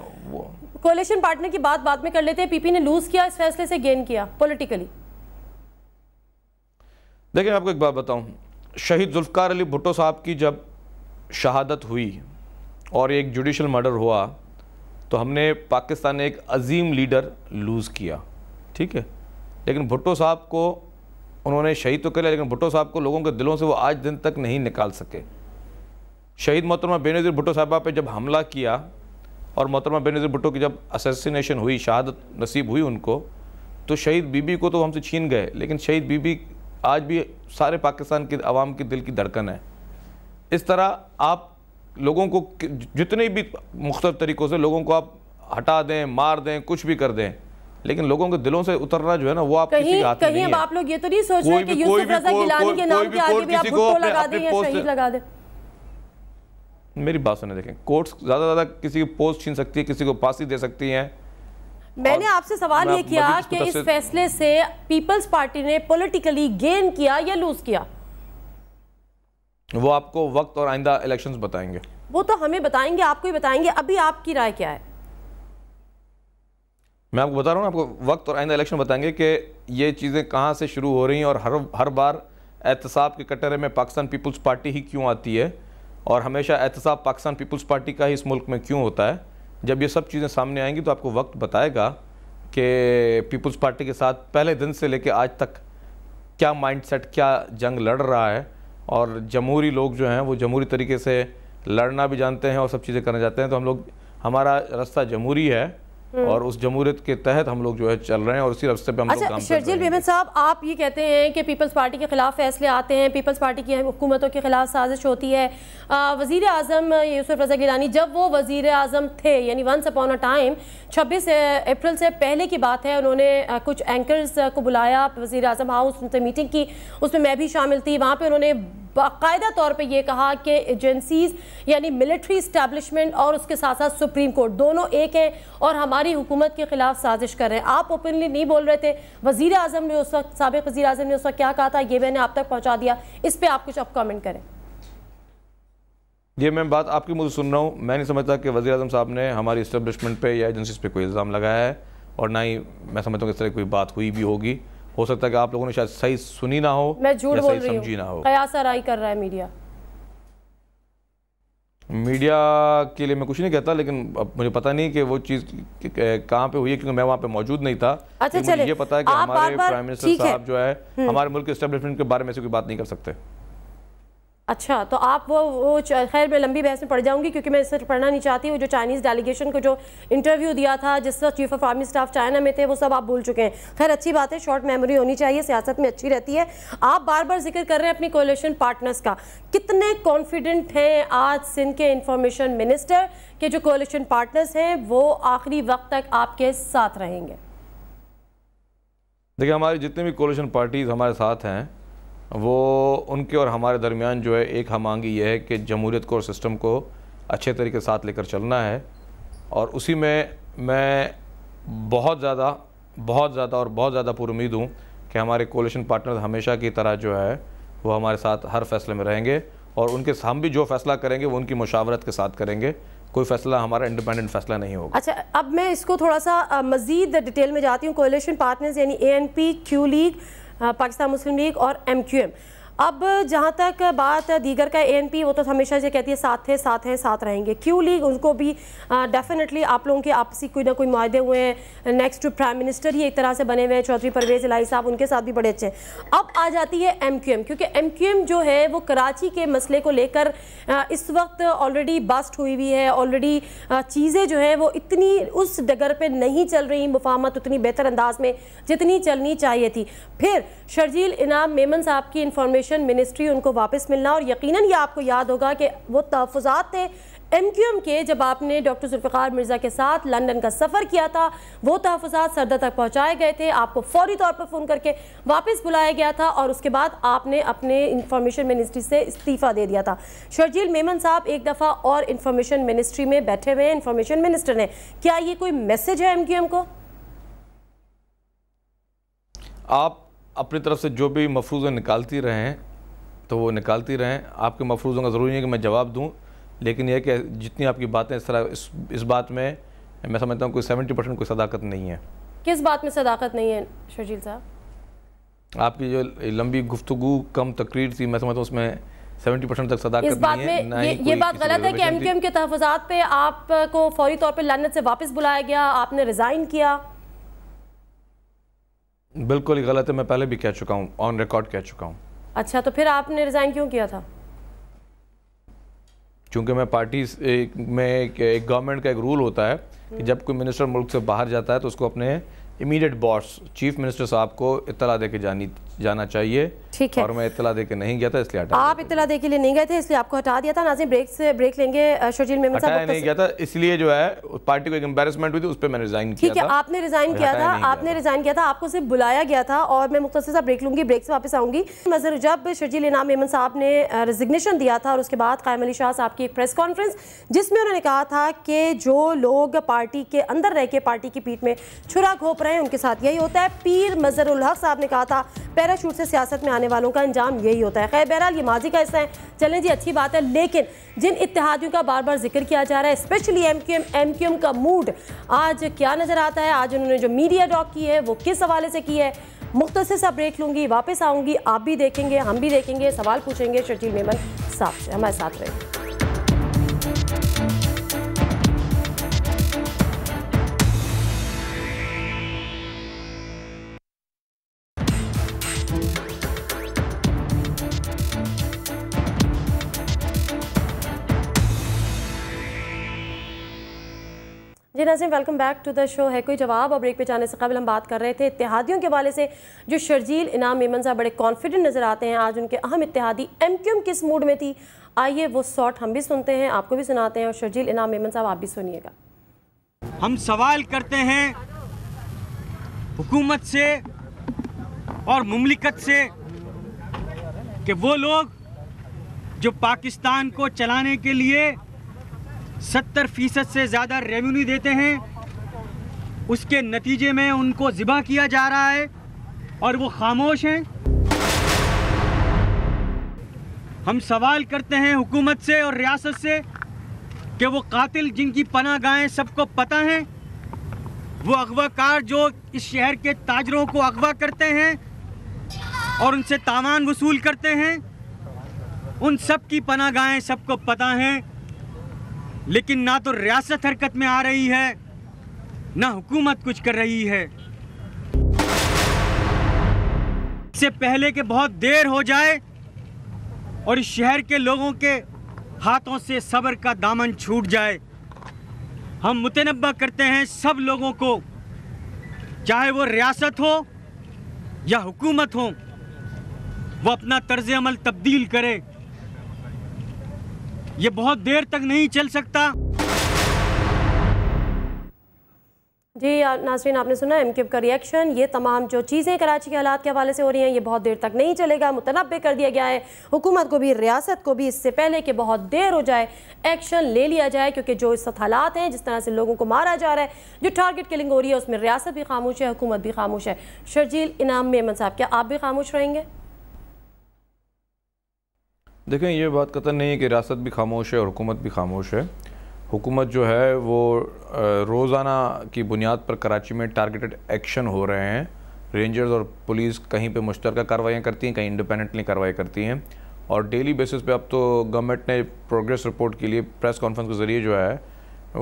कोलेशन पार्टनर की बात बाद में कर लेते हैं पीपी ने लूज किया इस फैसले से गेन किया पॉलिटिकली देखिए आपको एक बात बताऊं शहीद जुल्फकार अली भुट्टो साहब की जब शहादत हुई और एक जुडिशल मर्डर हुआ तो हमने पाकिस्तान ने एक अजीम लीडर लूज़ किया ठीक है लेकिन भुट्टो साहब को उन्होंने शहीद तो कर लिया लेकिन भुट्टो साहब को लोगों के दिलों से वो आज दिन तक नहीं निकाल सके शहीद मोहतरमा बेनज़ीर भुट्टो साहबा पे जब हमला किया और मोहतरमा बेनज़ीर भुट्टो की जब असेसिनेशन हुई शहादत नसीब हुई उनको तो शहीद बीबी को तो हमसे छीन गए लेकिन शहीद बीबी आज भी सारे पाकिस्तान के आवाम के दिल की धड़कन है इस तरह आप लोगों को जितने भी मुख्तलिफ तरीक़ों से लोगों को आप हटा दें मार दें कुछ भी कर दें लेकिन लोगों के दिलों से उतरना जो है ना वो आप कहीं, किसी हाथ कहीं अब आप लोग ये तो नहीं सोच रहे कि यूसुफ रजा गिलानी के नाम के आगे भी आप भुट्टो लगा दें या शहीद लगा दें मेरी बात सुने देखें कोर्ट्स ज़्यादा ज़्यादा किसी की पोस्ट छीन सकती है किसी को फांसी दे सकती हैं मैंने आपसे सवाल ये किया कि इस फैसले से पीपल्स पार्टी ने पॉलिटिकली गेन किया या लूज किया वो आपको वक्त और आइंदा इलेक्शंस बताएंगे वो तो हमें बताएंगे आपको ही बताएंगे अभी आपकी राय क्या है मैं आपको बता रहा हूँ आपको वक्त और आइंदा इलेक्शन बताएंगे कि ये चीज़ें कहाँ से शुरू हो रही हैं और हर हर बार एहतसाब के कटरे में पाकिस्तान पीपल्स पार्टी ही क्यों आती है और हमेशा एहतसाब पाकिस्तान पीपल्स पार्टी का ही इस मुल्क में क्यों होता है जब ये सब चीज़ें सामने आएंगी तो आपको वक्त बताएगा कि पीपल्स पार्टी के साथ पहले दिन से लेकर आज तक क्या माइंडसेट क्या जंग लड़ रहा है और जमहूरी लोग जो हैं वो जमहूरी तरीके से लड़ना भी जानते हैं और सब चीज़ें करना चाहते हैं तो हम लोग हमारा रास्ता जमहूरी है हम्म। और उस जमूरत के तहत हम लोग जो है चल रहे हैं और उसी रस्ते पे हम अच्छा, लोग शर्जील मेमन साहब आप ये कहते हैं कि पीपल्स पार्टी के खिलाफ फैसले आते हैं पीपल्स पार्टी की हुकूमतों के खिलाफ साजिश होती है वजीर आजम यूसुफ रजा गिलानी जब वो वजीर अजम थे यानी वंस अपॉन अ टाइम छब्बीस अप्रैल से पहले की बात है उन्होंने कुछ एंकर्स को बुलाया वजी अजम हाउस उनसे मीटिंग की उसमें मैं भी शामिल थी वहाँ पर उन्होंने बाकायदा तौर पर यह कहा कि एजेंसीज यानी मिलिट्री इस्टेब्लिशमेंट और उसके साथ साथ सुप्रीम कोर्ट दोनों एक हैं और हमारी हुकूमत के खिलाफ साजिश कर रहे हैं आप ओपनली नहीं बोल रहे थे वजीर अजम ने उस वक्त सबक वजी अजम ने उस वक्त क्या कहा था ये मैंने आप तक पहुँचा दिया इस पर आप कुछ अब कॉमेंट करें ये मैं बात आपकी मुझे सुन रहा हूँ मैं नहीं समझता कि वजी अजम साहब ने हमारी इस्टबलिशमेंट पर या एजेंसीज पर कोई इल्ज़ाम लगाया है और ना ही मैं समझता हूँ इस तरह कोई बात हुई भी होगी हो सकता है कि आप लोगों ने शायद सही सुनी ना हो मैं झूठ बोल रही समझी ना हो कयासराई कर रहा है मीडिया मीडिया के लिए मैं कुछ नहीं कहता लेकिन अब मुझे पता नहीं कि वो चीज़ कहाँ पे हुई है क्योंकि मैं वहाँ पे मौजूद नहीं था अच्छा मुझे ये पता है कि हमारे प्राइम मिनिस्टर साहब जो है हम्म। हमारे मुल्क के स्टेब्लिशमेंट के बारे में से कोई बात नहीं कर सकते अच्छा तो आप वो वो खैर मैं लंबी बहस में पड़ जाऊंगी क्योंकि मैं इससे पढ़ना नहीं चाहती वो जो चाइनीज़ डेलीगेशन को जो इंटरव्यू दिया था जिस तरह chief of army staff China में थे वो सब आप भूल चुके हैं खैर अच्छी बात है शॉर्ट मेमोरी होनी चाहिए सियासत में अच्छी रहती है आप बार बार जिक्र कर रहे हैं अपनी कोलेशन पार्टनर्स का कितने कॉन्फिडेंट हैं आज सिंध के इंफॉर्मेशन मिनिस्टर के जो कोलेशन पार्टनर्स हैं वो आखिरी वक्त तक आपके साथ रहेंगे देखिए हमारी जितनी भी कोलेशन पार्टीज़ हमारे साथ हैं वो उनके और हमारे दरमियान जो है एक हम आंगी यह है कि जमहूरीत को और सिस्टम को अच्छे तरीके साथ लेकर चलना है और उसी में मैं बहुत ज़्यादा बहुत ज़्यादा और बहुत ज़्यादा पुरुद हूँ कि हमारे कोलेशन पार्टनर हमेशा की तरह जो है वो हमारे साथ हर फैसले में रहेंगे और उनके हम भी जो फैसला करेंगे वो उनकी मुशावरत के साथ करेंगे कोई फैसला हमारा इंडिपेंडेंट फैसला नहीं होगा अच्छा अब मैं इसको थोड़ा सा मजीद डिटेल में जाती हूँ कोलेशन पार्टनर्स यानी A N P Q league हाँ, पाकिस्तान मुस्लिम लीग और एम क्यू एम अब जहाँ तक बात दीगर का एएनपी वो तो हमेशा से कहती है साथ है साथ है साथ रहेंगे क्यू लीग उनको भी डेफिनेटली आप लोगों के आपसी कोई ना कोई माहे हुए हैं नेक्स्ट प्राइम मिनिस्टर ही एक तरह से बने हुए हैं चौधरी परवेज इलाई साहब उनके साथ भी बड़े अच्छे हैं अब आ जाती है एम क्योंकि एम जो है वो कराची के मसले को लेकर इस वक्त ऑलरेडी बस्ट हुई हुई है ऑलरेडी चीज़ें जो हैं वो इतनी उस डगर पर नहीं चल रही मुफामत उतनी बेहतर अंदाज में जितनी चलनी चाहिए थी फिर शर्जील इनाम मेमन साहब की इन्फॉर्मेशन एजुकेशन मिनिस्ट्री उनको वापस मिलना और यकीनन ये आपको याद होगा कि वो तहफ़ात थे एम क्यू एम के जब आपने डॉक्टर जुल्फ़ार मिर्ज़ा के साथ लंदन का सफ़र किया था वो तहफ़ात सरदा तक पहुँचाए गए थे आपको फौरी तौर पर फ़ोन करके वापस बुलाया गया था और उसके बाद आपने अपने इंफॉर्मेशन मिनिस्ट्री से इस्तीफ़ा दे दिया था शर्जील मेमन साहब एक दफ़ा और इंफॉर्मेशन मिनिस्ट्री में बैठे हुए हैं इंफॉर्मेशन मिनिस्टर ने क्या ये कोई मैसेज है एम को आप अपनी तरफ से जो भी मफरूज़े निकालती रहें तो वो निकालती रहें आपके मफरूज़ों का ज़रूरी है कि मैं जवाब दूँ लेकिन यह कि जितनी आपकी बातें इस तरह इस, इस बात में मैं समझता हूँ कोई सेवेंटी परसेंट कोई सदाकत नहीं है किस बात में सदाकत नहीं है शर्जील साहब आपकी जो लंबी गुफ्तु कम तकरीर थी मैं समझता हूँ उसमें सेवेंटी परसेंट तक सदाकत इस बात में ये, ये बात गलत है कि एम के एम के तहफात पर आपको फौरी तौर पर लानत से वापस बुलाया गया आपने रिज़ाइन किया बिल्कुल ही गलत है मैं पहले भी कह चुका हूँ ऑन रिकॉर्ड कह चुका हूँ अच्छा तो फिर आपने रिज़ाइन क्यों किया था क्योंकि मैं पार्टी में एक, एक गवर्नमेंट का एक रूल होता है कि जब कोई मिनिस्टर मुल्क से बाहर जाता है तो उसको अपने इमीडिएट बॉस चीफ मिनिस्टर साहब को इतला दे के जानी जाना चाहिए ठीक है और मैं इतला दे के नहीं गया था इसलिए आप इतला दे के लिए नहीं गए थे इसलिए आपको हटा दिया था नाजी ब्रेक से ब्रेक लेंगे शर्जील मेमन साहब नहीं गया था इसलिए जो है पार्टी को एक एम्बेसमेंट हुई थी उस पर मैंने रिजाइन ठीक है आपने रिजाइन किया था आपने रिजाइन किया था आपको सिर्फ बुलाया गया था और मैं मुख्तर सा ब्रेक लूंगी ब्रेक से वापस आऊंगी नजर जब शर्जील इनाम मेमन साहब ने रिजिग्नेशन दिया था और उसके बाद कायम अली शाह साहब की एक प्रेस कॉन्फ्रेंस जिसमें उन्होंने कहा था कि जो लोग पार्टी के अंदर रह के पार्टी की पीठ में छुरा घोप रहे हैं उनके साथ यही होता है पीर मजर उल हक साहब ने कहा था पैराशूट से सियासत में आने वालों का अंजाम यही होता है खैर बहरहाल ये माजी का हिस्सा है चलें जी अच्छी बात है लेकिन जिन इतिहादियों का बार बार जिक्र किया जा रहा है स्पेशली एम क्यू का मूड आज क्या नज़र आता है आज उन्होंने जो मीडिया डॉक की है वो किस हवाले से की है मुख्तर सा ब्रेक लूँगी वापस आऊँगी आप भी देखेंगे हम भी देखेंगे सवाल पूछेंगे शर्जील मेमन साहब से हमारे साथ रहेंगे जी Nazim welcome back to the show है कोई जवाब और ब्रेक पे जाने से कबल हम बात कर रहे थे इतिहादियों के वाले से जो शर्जील इनाम मेमन साहब बड़े कॉन्फिडेंट नज़र आते हैं आज उनके अहम इतिहादी एम क्यू एम किस मूड में थी आइए वो शॉट हम भी सुनते हैं आपको भी सुनाते हैं और शर्जील इनाम मेमन साहब आप भी सुनिएगा हम सवाल करते हैं हुकूमत से और ममलिकत से कि वो लोग जो पाकिस्तान को चलाने के लिए सत्तर फीसद से ज़्यादा रेवेन्यू देते हैं उसके नतीजे में उनको ज़िबा किया जा रहा है और वो खामोश हैं हम सवाल करते हैं हुकूमत से और रियासत से कि वो कातिल जिनकी पना गाहें सबको पता हैं वो अगवाकार जो इस शहर के ताजरों को अगवा करते हैं और उनसे तावान वसूल करते हैं उन सब की पना गाहें सबको पता हैं लेकिन ना तो रियासत हरकत में आ रही है ना हुकूमत कुछ कर रही है इससे पहले कि बहुत देर हो जाए और इस शहर के लोगों के हाथों से सब्र का दामन छूट जाए हम मुतनबा करते हैं सब लोगों को चाहे वो रियासत हो या हुकूमत हो वो अपना तर्ज अमल तब्दील करे ये बहुत देर तक नहीं चल सकता जी नासरीन आपने सुना एम क्यूब का रिएक्शन ये तमाम जो चीज़ें कराची के हालात के हवाले से हो रही हैं ये बहुत देर तक नहीं चलेगा मुतनबे कर दिया गया है हुकूमत को भी रियासत को भी इससे पहले कि बहुत देर हो जाए एक्शन ले लिया जाए क्योंकि जो इस हालात हैं जिस तरह से लोगों को मारा जा रहा है जो टारगेट किलिंग हो रही है उसमें रियासत भी खामोश है हुकूमत भी खामोश है शर्जील इनाम मेमन साहब क्या आप भी खामोश रहेंगे देखें ये बात कतन नहीं है कि रियासत भी खामोश है और हुकूमत भी खामोश है हुकूमत जो है वो रोज़ाना की बुनियाद पर कराची में टारगेटेड एक्शन हो रहे हैं रेंजर्स और पुलिस कहीं पे मुश्तर कार्रवाइयाँ करती हैं कहीं इंडिपेंडेंटली कार्रवाई करती हैं और डेली बेसिस पे अब तो गवर्नमेंट ने प्रोग्रेस रिपोर्ट के लिए प्रेस कॉन्फ्रेंस के ज़रिए जो है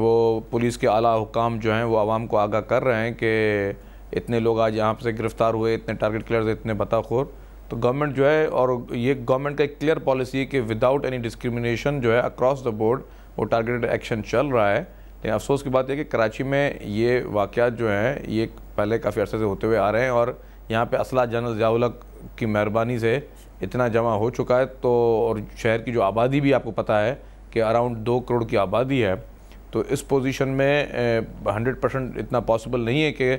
वो पुलिस के अला हुकाम जो हैं वो आवाम को आगाह कर रहे हैं कि इतने लोग आज यहाँ से गिरफ़्तार हुए इतने टारगेट क्लियर इतने बताखोर तो गवर्नमेंट जो है और ये गवर्नमेंट का एक क्लियर पॉलिसी है कि विदाउट एनी डिस्क्रिमिनेशन जो है अक्रॉस द बोर्ड वो टारगेटेड एक्शन चल रहा है लेकिन अफसोस की बात यह कि कराची में ये वाक़ जो हैं ये पहले काफ़ी अर्से से होते हुए आ रहे हैं और यहाँ पे असला जनरल जावलक की मेहरबानी से इतना जमा हो चुका है तो और शहर की जो आबादी भी आपको पता है कि अराउंड दो करोड़ की आबादी है तो इस पोजीशन में हंड्रेड परसेंट इतना पॉसिबल नहीं है कि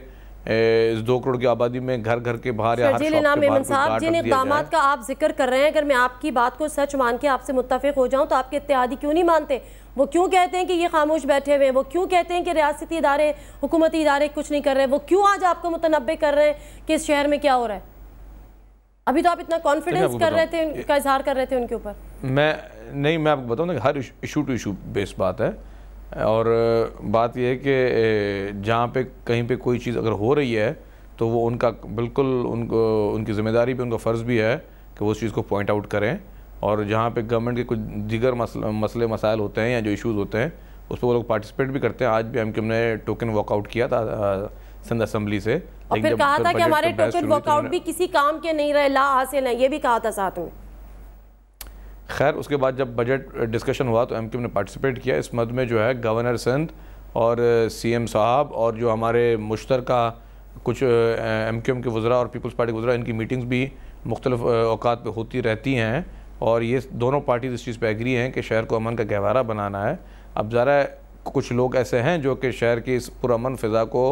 इस दो करोड़ की आबादी में घर घर के बाहर साहब जिन इकदाम का आप जिक्र कर रहे हैं अगर मैं आपकी बात को सच मान के आपसे मुतफिक हो जाऊं तो आपके इत्यादि क्यों नहीं मानते वो क्यों कहते हैं कि ये खामोश बैठे हुए हैं वो क्यों कहते हैं कि रियासती इदारे हुकूमती इदारे कुछ नहीं कर रहे वो क्यों आज आपको मुतनबे कर रहे हैं कि इस शहर में क्या हो रहा है अभी तो आप इतना कॉन्फिडेंस अच्छा, कर रहे थे उनका इजहार कर रहे थे उनके ऊपर मैं नहीं मैं आपको बताऊँ ना हर इशू टू इशू बेस्ड बात है और बात यह है कि जहाँ पे कहीं पे कोई चीज़ अगर हो रही है तो वो उनका बिल्कुल उनको उनकी ज़िम्मेदारी भी उनका फ़र्ज़ भी है कि वो उस चीज़ को पॉइंट आउट करें और जहाँ पे गवर्नमेंट के कुछ दिगर मसले मसाइल होते हैं या जो इश्यूज़ होते हैं उस पर वो लोग पार्टिसिपेट भी करते हैं आज भी एम ने टोकन वॉकआउट किया था सिंध असम्बली से और फिर कहा था कि हमारे टोकन वॉकआउट भी किसी काम के नहीं रहे ला हासिल है ये भी कहा था साथ में खैर उसके बाद जब बजट डिस्कशन uh, हुआ तो एम ने पार्टिसिपेट किया इस मद में जो है गवर्नर सिंध और सीएम uh, साहब और जो हमारे मुश्तर कुछ एम क्यू एम के वज़रा और पीपल्स पार्टी के वज़रा इनकी मीटिंग्स भी मुख्तलिफ अवकात uh, पर होती रहती हैं और ये दोनों पार्टीज इस चीज़ पर एग्री हैं कि शहर को अमन का गहवारा बनाना है अब ज़रा कुछ लोग ऐसे हैं जो कि शहर की इस पुरमन फ़िज़ा को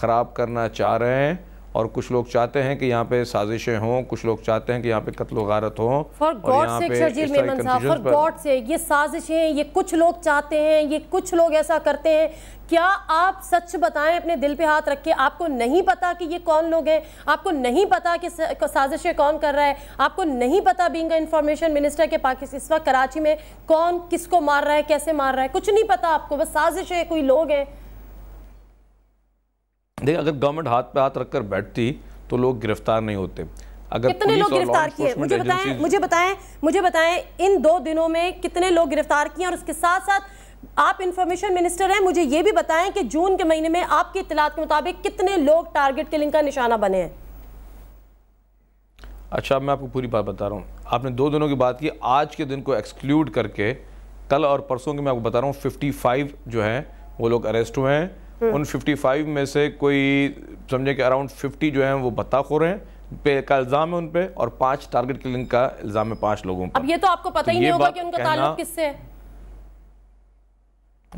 ख़राब करना चाह रहे हैं और कुछ लोग चाहते हैं कि यहाँ पे साजिशें हों कुछ लोग चाहते हैं कि यहाँ पे कत्ल गारत हों से ये साजिशें ये कुछ लोग चाहते हैं ये कुछ लोग ऐसा करते हैं क्या आप सच बताएं अपने दिल पे हाथ रख के आपको नहीं पता कि ये कौन लोग हैं आपको नहीं पता कि साजिशें कौन कर रहा है आपको नहीं पता बींग इंफॉर्मेशन मिनिस्टर के पाकिस्तान इस वक्त कराची में कौन किसको मार रहा है कैसे मार रहा है कुछ नहीं पता आपको बस साजिश है कोई लोग हैं देखिए अगर गवर्नमेंट हाथ पे हाथ रखकर बैठती तो लोग गिरफ्तार नहीं होते अगर कितने लोग गिरफ्तार किए मुझे बताएं मुझे बताएं मुझे बताएं इन दो दिनों में कितने लोग गिरफ्तार किए और उसके साथ साथ आप इंफॉर्मेशन मिनिस्टर हैं मुझे ये भी बताएं कि जून के महीने में आपकी इतलात के मुताबिक कितने लोग टारगेट किलिंग का निशाना बने हैं अच्छा मैं आपको पूरी बात बता रहा हूँ आपने दो दिनों की बात की आज के दिन को एक्सक्लूड करके कल और परसों के मैं आपको बता रहा हूँ 55 जो हैं वो लोग अरेस्ट हुए हैं हम्म। उन 55 में से कोई समझे कि अराउंड 50 जो है वो बताखोर हैं पे का इल्ज़ाम है उन पे और पांच टारगेट किलिंग का इल्ज़ाम है पांच लोगों पर अब ये तो आपको पता तो ही नहीं होगा कि उनका ताल्लुक किससे है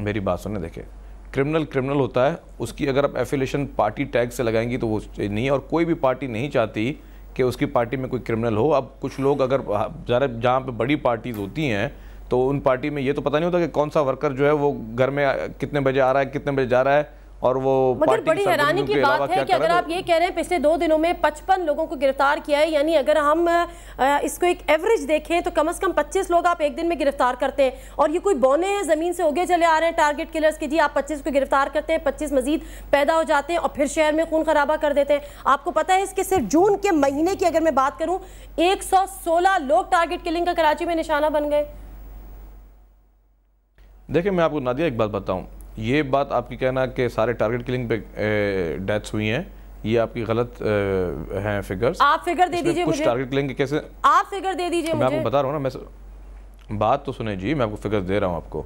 मेरी बात सुनने देखे क्रिमिनल क्रिमिनल होता है उसकी अगर आप एफिलेशन पार्टी टैग से लगाएंगी तो वो नहीं है और कोई भी पार्टी नहीं चाहती कि उसकी पार्टी में कोई क्रिमिनल हो अब कुछ लोग अगर ज़रा जहाँ पर बड़ी पार्टीज़ होती हैं तो उन पार्टी में ये तो पता नहीं होता कि कौन सा वर्कर जो है वो घर में कितने बजे आ रहा है कितने बजे जा रहा है और वो मतलब बड़ी हैरानी की बात है कि अगर आप ये कह रहे हैं पिछले दो दिनों में पचपन लोगों को गिरफ्तार किया है यानी अगर हम इसको एक एवरेज देखें तो कम से कम 25 लोग आप एक दिन में गिरफ्तार करते हैं और ये कोई बौने हैं ज़मीन से उगे चले आ रहे हैं टारगेट किलर्स की जी आप 25 को गिरफ्तार करते हैं पच्चीस मजीद पैदा हो जाते हैं और फिर शहर में खून खराबा कर देते हैं आपको पता है इसके सिर्फ जून के महीने की अगर मैं बात करूँ एक लोग टारगेट किलिंग का कराची में निशाना बन गए देखिए मैं आपको नादिया एक बात बताऊँ ये बात आपकी कहना कि सारे टारगेट किलिंग पे डेथ्स हुई हैं ये आपकी गलत हैं फिगर्स आप फिगर दे दीजिए कुछ टारगेट किलिंग कैसे आप फिगर दे दीजिए मैं आपको बता रहा हूँ ना मैं बात तो सुने जी मैं आपको फिगर्स दे रहा हूँ आपको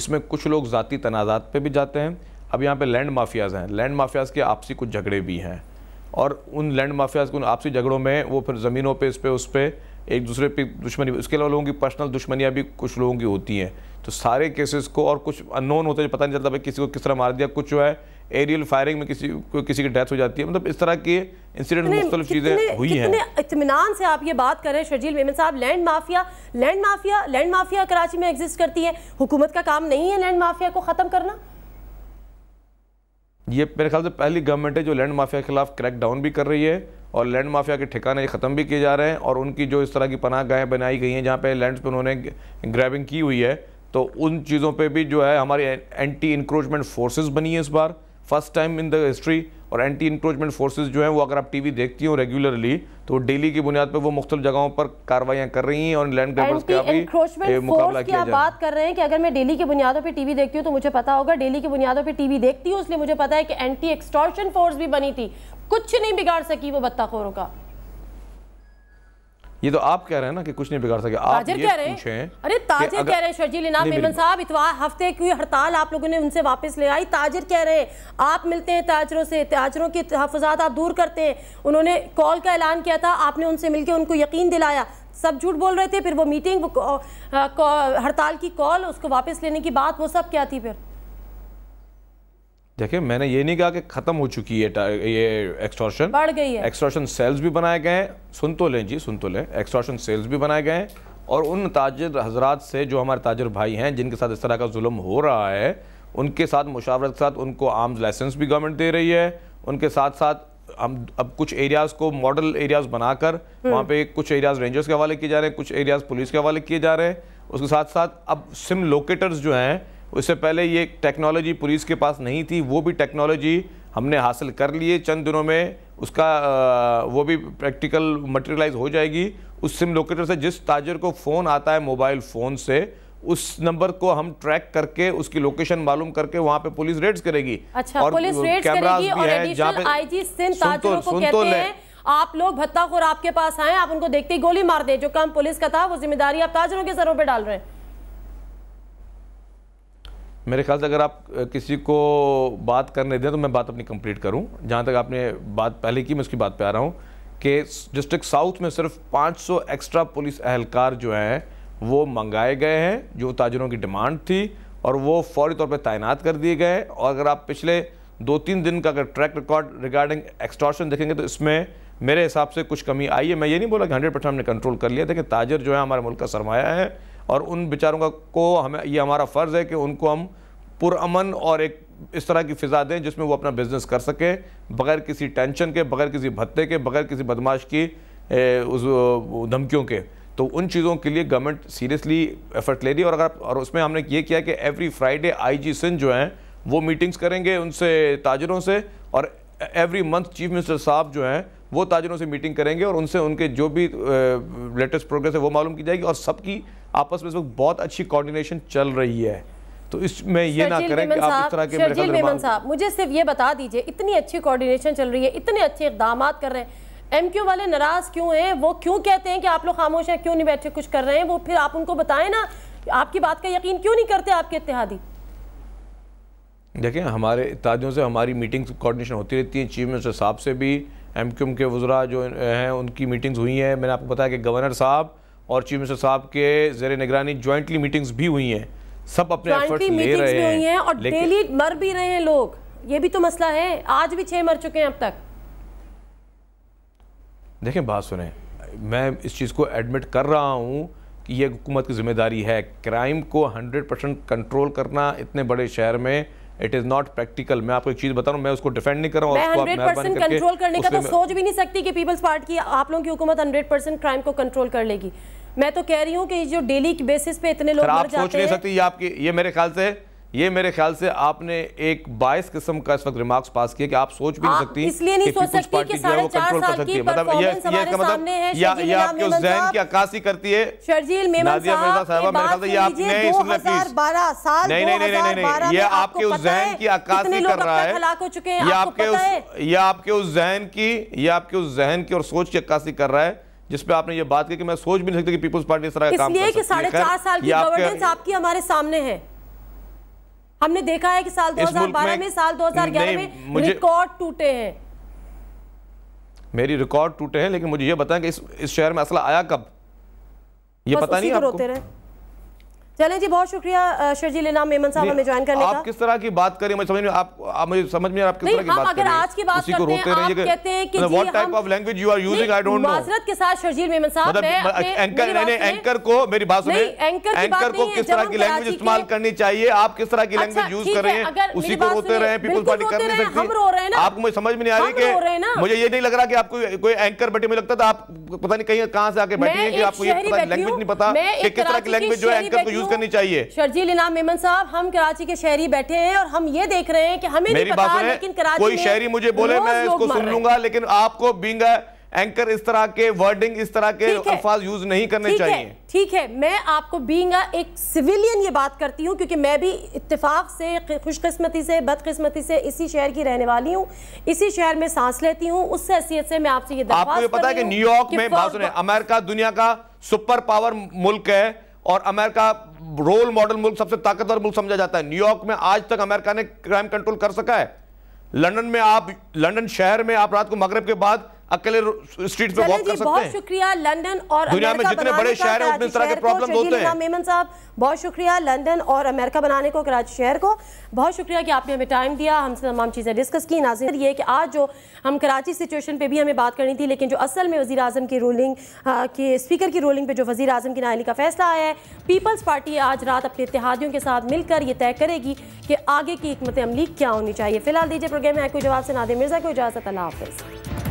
इसमें कुछ लोग जाति तनाज़ात पे भी जाते हैं अब यहाँ पे लैंड माफियाज़ हैं लैंड माफियाज़ के आपसी कुछ झगड़े भी हैं और उन लैंड माफियाज़ के उन आपसी झगड़ों में वो फिर ज़मीनों पर इस पर उस पर एक दूसरे पे दुश्मनी उसके अलावा लोगों की पर्सनल दुश्मनियाँ भी कुछ लोगों की होती हैं तो सारे केसेस को और कुछ अननोन होता है जो पता नहीं चलता भाई किसी को किस तरह मार दिया कुछ जो है एरियल फायरिंग में किसी को किसी की डेथ हो जाती है मतलब इस तरह के इंसिडेंट मुख्तलिफ चीज़ें हुई हैं इतमान से आप ये बात कर रहे हैं शर्जील मेमन साहब land mafia land mafia land mafia Karachi में एग्जिस्ट करती है हुकूमत का काम नहीं है लैंड माफिया को ख़त्म करना ये मेरे ख्याल से पहली गवर्नमेंट है जो लैंड माफिया के खिलाफ क्रैक डाउन भी कर रही है और लैंड माफिया के ठिकाने ख़त्म भी किए जा रहे हैं और उनकी जो इस तरह की पनाह गायें बनाई गई हैं जहाँ पे लैंड्स पे उन्होंने ग्रैबिंग की हुई है तो उन चीज़ों पे भी जो है हमारी एंटी इंक्रोचमेंट फोर्सेस बनी है इस बार first time in the history और एंटी इंक्रोचमेंट फोर्सेज जो हैं वो अगर आप टीवी देखती हो रेगुलरली तो डेली की बुनियाद पर वो मुख्त जगहों पर कार्रवाइयाँ कर रही हैं और लैंड ग्रैबर्स का भी मुकाबला किया जाए बात कर रहे हैं कि अगर मैं डेली की बुनियादों पर टीवी देखती हूँ तो मुझे पता होगा डेली की बुनियादों पर टीवी देखती हूँ इसलिए मुझे पता है कि एंटी एक्सटॉर्शन फोर्स भी बनी थी कुछ नहीं बिगाड़ सकी वो बत्ताखोरों का ये तो आप कह रहे हैं ना कि कुछ नहीं बिगाड़ सके आप ये कह रहे हैं अरे ताजर कह रहे हैं शर्जील इनाम मेमन साहब इतवा हफ्ते की हड़ताल आप लोगों ने उनसे वापस ले आई ताजर कह रहे हैं आप मिलते हैं ताजरों से ताजरों के तहफात आप दूर करते हैं उन्होंने कॉल का ऐलान किया था आपने उनसे मिलकर उनको यकीन दिलाया सब झूठ बोल रहे थे फिर वो मीटिंग हड़ताल की कॉल उसको वापस लेने की बात वो सब क्या थी फिर देखिए मैंने ये नहीं कहा कि खत्म हो चुकी है ये एक्सटॉर्शन बढ़ गई है एक्सटॉर्शन सेल्स भी बनाए गए हैं सुन तो लें जी सुन तो लें एक्सटॉर्शन सेल्स भी बनाए गए हैं और उन ताजर हजरात से जो हमारे ताजर भाई हैं जिनके साथ इस तरह का जुल्म हो रहा है उनके साथ मुशावरत के साथ उनको आर्म्स लाइसेंस भी गवर्नमेंट दे रही है उनके साथ साथ हम अब कुछ एरियाज़ को मॉडल एरियाज़ बनाकर हम्म। वहाँ पे कुछ एरियाज़ रेंजर्स के हवाले किए जा रहे हैं कुछ एरियाज़ पुलिस के हवाले किए जा रहे हैं उसके साथ साथ अब सिम लोकेटर्स जो हैं उससे पहले ये टेक्नोलॉजी पुलिस के पास नहीं थी वो भी टेक्नोलॉजी हमने हासिल कर लिए चंद दिनों में उसका वो भी प्रैक्टिकल मटेरियलाइज हो जाएगी उस सिम लोकेटर से जिस ताजर को फ़ोन आता है मोबाइल फ़ोन से उस नंबर को हम ट्रैक करके उसकी लोकेशन मालूम करके वहाँ पे पुलिस रेड्स करेगी अच्छा, और पुलिस रेड्स करेगी और एडिशनल आईजी सिंह ताजरों को तो कहते हैं आप लोग भत्ताखोर आपके पास आए आप उनको देखते ही गोली मार दे जो काम पुलिस का था वो जिम्मेदारी आप ताजरों के सरों पे डाल रहे हैं मेरे ख्याल से अगर आप किसी को बात करने दें तो मैं बात अपनी कंप्लीट करूं जहां तक आपने बात पहले की मैं उसकी बात पे आ रहा हूं कि डिस्ट्रिक्ट साउथ में सिर्फ 500 एक्स्ट्रा पुलिस अहलकार जो हैं वो मंगाए गए हैं जो ताजरों की डिमांड थी और वो फौरी तौर पर तैनात कर दिए गए और अगर आप पिछले दो तीन दिन का अगर ट्रैक रिकॉर्ड रिगार्डिंग एक्सट्रॉशन देखेंगे तो इसमें मेरे हिसाब से कुछ कमी आई है मैं ये नहीं बोला कि हंड्रेड परसेंट हमने कंट्रोल कर लिया देखिए ताजर जो है हमारे मुल्क का सरमाया है और उन बेचारों का को हमें ये हमारा फ़र्ज़ है कि उनको हम पुरमन और एक इस तरह की फ़िज़ा दें जिसमें वो अपना बिज़नेस कर सके बगैर किसी टेंशन के बगैर किसी भत्ते के बगैर किसी बदमाश की उस धमकियों के तो उन चीज़ों के लिए गवर्नमेंट सीरियसली एफर्ट ले रही है और अगर और उसमें हमने ये किया कि every Friday I G Singh जो हैं वो मीटिंग्स करेंगे उनसे ताजरों से और एवरी मंथ चीफ मिनिस्टर साहब जो हैं वो ताजरों से मीटिंग करेंगे और उनसे उनके जो भी लेटेस्ट प्रोग्रेस है वो मालूम की जाएगी और सबकी आपस में इस वक्त बहुत अच्छी कोऑर्डिनेशन चल रही है तो इसमें ये ना करें कि आप इस तरह के मुझे सिर्फ ये बता दीजिए इतनी अच्छी कोऑर्डिनेशन चल रही है इतने अच्छे इकदाम कर रहे हैं एमक्यू वाले नाराज क्यों हैं वो क्यों कहते हैं कि आप लोग खामोश हैं क्यों नहीं बैठे कुछ कर रहे हैं वो फिर आप उनको बताएं ना आपकी बात का यकीन क्यों नहीं करते आपके इतिहादी देखें हमारे इतिहादियों से हमारी मीटिंग कोऑर्डिनेशन होती रहती है चीफ मिनिस्टर साहब से भी एम क्यूम के वज्रा जो हैं उनकी मीटिंग्स हुई हैं मैंने आपको बताया कि गवर्नर साहब और चीफ मिनिस्टर साहब के जेर निगरानी जॉइंटली मीटिंग्स भी हुई हैं सब अपने ले रहे हैं, हैं और डेली मर भी रहे हैं लोग ये भी तो मसला है आज भी छह मर चुके हैं अब तक देखें बात सुने मैं इस चीज़ को एडमिट कर रहा हूं कि यह हुकूमत की जिम्मेदारी है क्राइम को 100 परसेंट कंट्रोल करना इतने बड़े शहर में इट इज नॉट प्रैक्टिकल मैं आपको एक चीज बता रहा हूं मैं उसको डिफेंड नहीं कर रहा हूँ कंट्रोल करने का तो सोच भी नहीं सकती कि पीपल्स पार्टी की आप लोगों की हुकूमत हंड्रेड क्राइम को कंट्रोल कर लेगी मैं तो कह रही हूँ कि जो डेली बेसिस पे इतने लोग आप सोच नहीं सकती ये आपकी ये मेरे ख्याल से ये मेरे ख्याल से आपने एक बाईस किस्म का इस वक्त रिमार्क्स पास किया कि आप सोच भी नहीं हाँ, सकती इसलिए नहीं सोच सकती कि कंट्रोल साढ़े चार साल की मतलब ये हमारे मतलब सामने है ये आपके उस जहन की अक्कासी करती है शर्जील मेमन साहब मेरे ख्याल से ये आप नहीं सुन रहे प्लीज नहीं नहीं नहीं नहीं नहीं ये आपके उस जहन की अक्कासी कर रहा है ये आपके उस ये आपके उस जहन की ये आपके उस जहन की और सोच की अक्कासी कर रहा है जिसपे आपने ये बात की कि मैं सोच भी नहीं सकता कि पीपुल्स पार्टी इस तरह काम कर सकती साढ़े चार साल की गवर्नेंस आपकी हमारे सामने है हमने देखा है कि साल 2012 में साल 2011 में रिकॉर्ड टूटे हैं मेरी रिकॉर्ड टूटे हैं लेकिन मुझे ये बताएं कि इस इस शहर में असला आया कब ये पता नहीं आपको चले जी बहुत शुक्रिया शर्जी लेना मेमन साहब हमें ज्वाइन करने आप का आप किस तरह की बात करें मैं समझ में आप, आप मुझे समझ में आप किस तरह की हाँ, बात अगर आज की बात करते हैं आप कहते हैं कि मतलब जी what type of language you are using I don't know हजरत के साथ शर्जी मेमन साहब मतलब मैं एंकर मैंने एंकर को मेरी बात सुने एंकर को किस तरह की लैंग्वेज इस्तेमाल करनी चाहिए आप किस तरह की लैंग्वेज अच्छा, यूज कर रहे हैं उसी को रोते रहे हैं पीपल्स पार्टी कर नहीं सकती आप मुझे समझ में नहीं आ रही कि मुझे ये नहीं लग रहा कि आपको कोई एंकर बैठे मुझे लगता था आप पता नहीं कहीं कहां से आके बैठे हैं कि आपको ये लैंग्वेज नहीं पता कि किस तरह की लैंग्वेज जो है एंकर को यूज करनी चाहिए शर्जील इनाम मेमन साहब हम कराची के शहरी बैठे हैं और हम ये देख रहे हैं कि हमें मेरी बात लेकिन कराची कोई शहरी मुझे बोले मैं इसको सुन लूंगा लेकिन आपको बिंग एंकर इस तरह के वर्डिंग इस तरह के अल्फाज यूज नहीं करने चाहिए ठीक है मैं आपको बींग एक सिविलियन ये बात करती हूँ क्योंकि मैं भी इत्तेफाक से खुशकस्मती से बदकिस्मती से इसी शहर की रहने वाली हूँ इसी शहर में सांस लेती हूँ उससे हैसियत से मैं आपसे ये आपको ये पता है कि न्यूयॉर्क में बात सुने अमेरिका दुनिया का सुपर पावर मुल्क है और अमेरिका रोल मॉडल मुल्क सबसे ताकतवर मुल्क समझा जाता है न्यूयॉर्क में आज तक अमेरिका ने क्राइम कंट्रोल कर सका है लंदन में आप लंदन शहर में आप रात को मगरब के बाद अकेले स्ट्रीट पे वॉक कर सकते हैं बहुत शुक्रिया लंदन और दुनिया में जितने बड़े शहर हैं उतने तरह के प्रॉब्लम होते तो हैं मेमन साहब बहुत शुक्रिया लंदन और अमेरिका बनाने को कराची शहर को बहुत शुक्रिया कि आपने हमें टाइम दिया हमसे तमाम चीज़ें डिस्कस की नाजिर ये कि आज जो हम कराची सिचुएशन पे भी हमें बात करनी थी लेकिन जो असल में वजी अजम की रूलिंग के स्पीकर की रूलिंग पे जो वजी अजम की नाली का फैसला आया है पीपल्स पार्टी आज रात अपने इतिहादियों के साथ मिलकर ये तय करेगी कि आगे की हमत अमली क्या होनी चाहिए फिलहाल दीजिए प्रोग्राम में आपको जवाब से नादे मिर्जा को इजाज़त अल्लाह हाफिज़